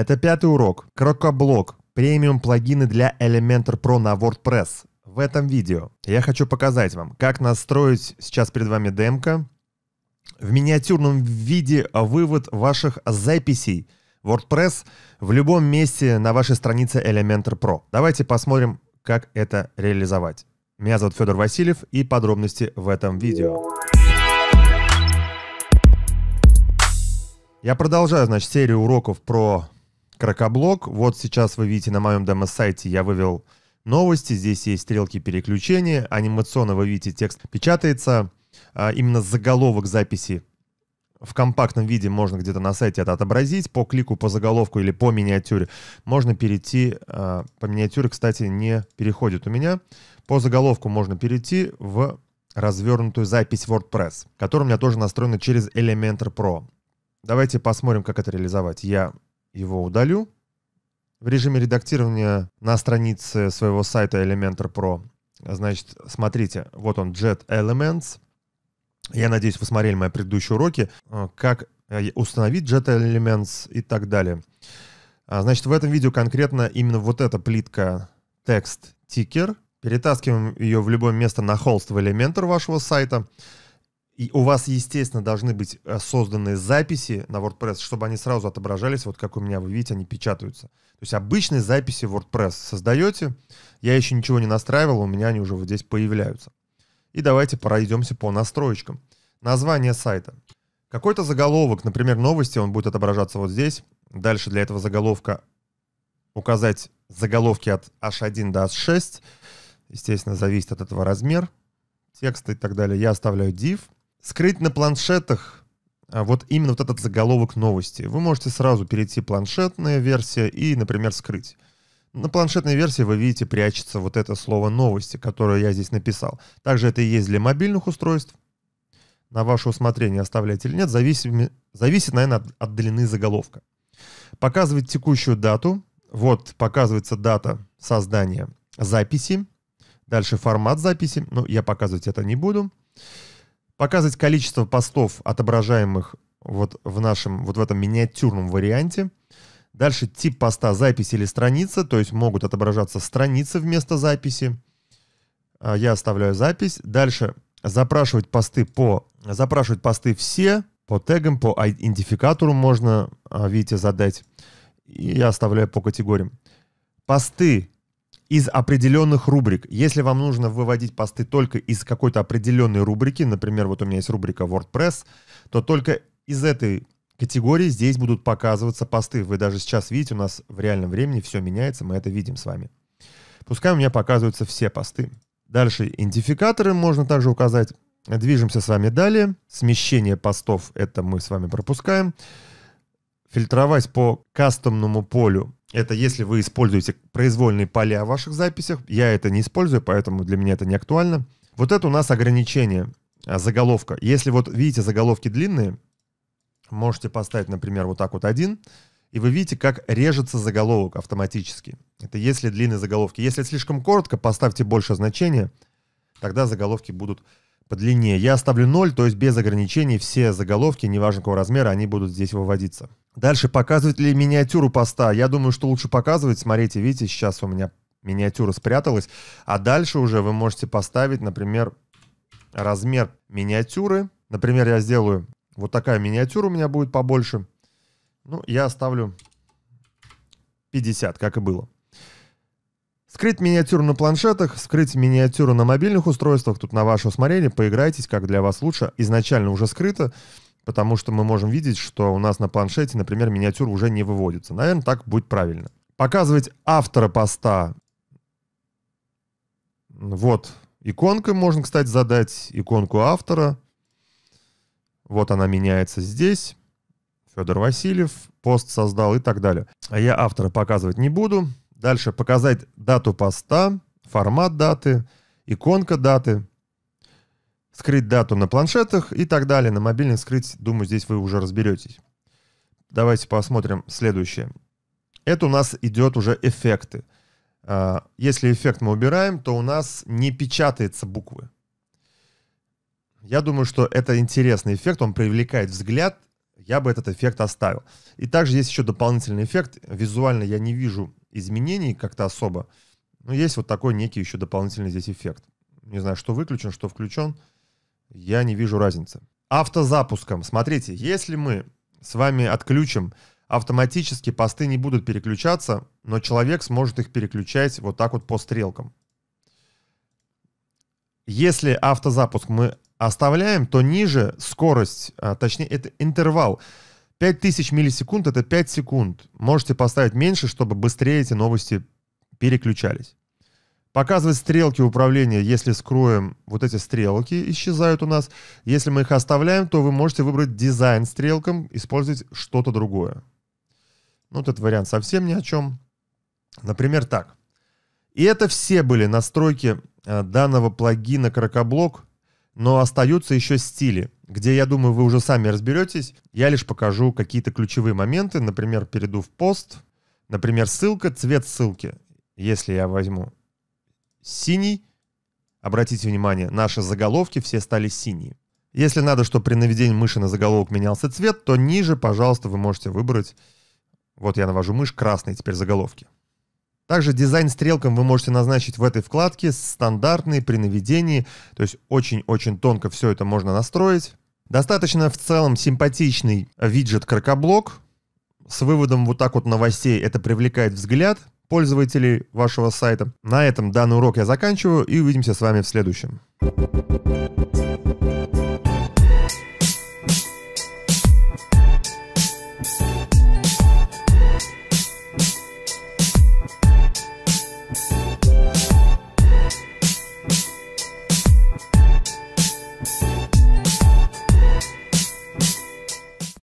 Это пятый урок. Крокоблок. Премиум плагины для Elementor Pro на WordPress. В этом видео я хочу показать вам, как настроить сейчас перед вами демка в миниатюрном виде вывод ваших записей WordPress в любом месте на вашей странице Elementor Pro. Давайте посмотрим, как это реализовать. Меня зовут Федор Васильев и подробности в этом видео. Я продолжаю, значит, серию уроков про Крокоблок. Вот сейчас вы видите на моем демо-сайте я вывел новости. Здесь есть стрелки переключения. Анимационно вы видите текст печатается. А, именно заголовок записи в компактном виде можно где-то на сайте это отобразить. По клику по заголовку или по миниатюре можно перейти. А, по миниатюре, кстати, не переходит у меня. По заголовку можно перейти в развернутую запись WordPress, которая у меня тоже настроена через Elementor Pro. Давайте посмотрим, как это реализовать. Я его удалю. В режиме редактирования на странице своего сайта Elementor Pro, значит, смотрите, вот он, Jet Elements. Я надеюсь, вы смотрели мои предыдущие уроки, э, как э, установить Jet Elements и так далее. А, значит, в этом видео конкретно именно вот эта плитка текст тикер. Перетаскиваем ее в любое место на холст в Elementor вашего сайта. И у вас, естественно, должны быть э, созданы записи на WordPress, чтобы они сразу отображались, вот как у меня, вы видите, они печатаются. То есть обычные записи WordPress создаете, я еще ничего не настраивал, у меня они уже вот здесь появляются. И давайте пройдемся по настроечкам. Название сайта. Какой-то заголовок, например, новости, он будет отображаться вот здесь. Дальше для этого заголовка указать заголовки от H1 до H6. Естественно, зависит от этого размер текста и так далее. Я оставляю div скрыть на планшетах а, вот именно вот этот заголовок новости. Вы можете сразу перейти планшетная версия и, например, скрыть. На планшетной версии вы видите прячется вот это слово новости, которое я здесь написал. Также это и есть для мобильных устройств. На ваше усмотрение оставлять или нет, зависит, зависит наверное, от, от длины заголовка. Показывать текущую дату. Вот показывается дата создания записи. Дальше формат записи. Ну, я показывать это не буду показывать количество постов, отображаемых вот в нашем, вот в этом миниатюрном варианте. Дальше тип поста запись или страница, то есть могут отображаться страницы вместо записи. А, я оставляю запись. Дальше запрашивать посты по... Запрашивать посты все, по тегам, по идентификатору можно, а, видите, задать. И я оставляю по категориям. Посты из определенных рубрик. Если вам нужно выводить посты только из какой-то определенной рубрики, например, вот у меня есть рубрика WordPress, то только из этой категории здесь будут показываться посты. Вы даже сейчас видите, у нас в реальном времени все меняется, мы это видим с вами. Пускай у меня показываются все посты. Дальше идентификаторы можно также указать. Движемся с вами далее. Смещение постов, это мы с вами пропускаем. Фильтровать по кастомному полю это если вы используете произвольные поля в ваших записях. Я это не использую, поэтому для меня это не актуально. Вот это у нас ограничение, а, заголовка. Если вот видите заголовки длинные, можете поставить, например, вот так вот один, и вы видите, как режется заголовок автоматически. Это если длинные заголовки. Если слишком коротко, поставьте больше значения, тогда заголовки будут подлиннее. Я оставлю 0, то есть без ограничений все заголовки, неважно какого размера, они будут здесь выводиться. Дальше показывать ли миниатюру поста? Я думаю, что лучше показывать. Смотрите, видите, сейчас у меня миниатюра спряталась. А дальше уже вы можете поставить, например, размер миниатюры. Например, я сделаю вот такая миниатюра у меня будет побольше. Ну, я оставлю 50, как и было. Скрыть миниатюру на планшетах, скрыть миниатюру на мобильных устройствах. Тут на ваше усмотрение, поиграйтесь, как для вас лучше. Изначально уже скрыто потому что мы можем видеть, что у нас на планшете, например, миниатюра уже не выводится. Наверное, так будет правильно. Показывать автора поста. Вот иконкой можно, кстати, задать иконку автора. Вот она меняется здесь. Федор Васильев, пост создал и так далее. А я автора показывать не буду. Дальше показать дату поста, формат даты, иконка даты – скрыть дату на планшетах и так далее. На мобильных скрыть, думаю, здесь вы уже разберетесь. Давайте посмотрим следующее. Это у нас идет уже эффекты. А, если эффект мы убираем, то у нас не печатается буквы. Я думаю, что это интересный эффект, он привлекает взгляд, я бы этот эффект оставил. И также есть еще дополнительный эффект, визуально я не вижу изменений как-то особо, но есть вот такой некий еще дополнительный здесь эффект. Не знаю, что выключен, что включен я не вижу разницы. Автозапуском. Смотрите, если мы с вами отключим, автоматически посты не будут переключаться, но человек сможет их переключать вот так вот по стрелкам. Если автозапуск мы оставляем, то ниже скорость, а, точнее это интервал, 5000 миллисекунд это 5 секунд. Можете поставить меньше, чтобы быстрее эти новости переключались. Показывать стрелки управления, если скроем, вот эти стрелки исчезают у нас. Если мы их оставляем, то вы можете выбрать дизайн стрелкам, использовать что-то другое. Ну, вот этот вариант совсем ни о чем. Например, так. И это все были настройки э, данного плагина Крокоблок, но остаются еще стили, где, я думаю, вы уже сами разберетесь. Я лишь покажу какие-то ключевые моменты. Например, перейду в пост. Например, ссылка, цвет ссылки, если я возьму синий. Обратите внимание, наши заголовки все стали синие. Если надо, чтобы при наведении мыши на заголовок менялся цвет, то ниже, пожалуйста, вы можете выбрать, вот я навожу мышь, красные теперь заголовки. Также дизайн стрелкам вы можете назначить в этой вкладке, стандартный при наведении, то есть очень-очень тонко все это можно настроить. Достаточно в целом симпатичный виджет крокоблок, с выводом вот так вот новостей это привлекает взгляд – пользователей вашего сайта. На этом данный урок я заканчиваю и увидимся с вами в следующем.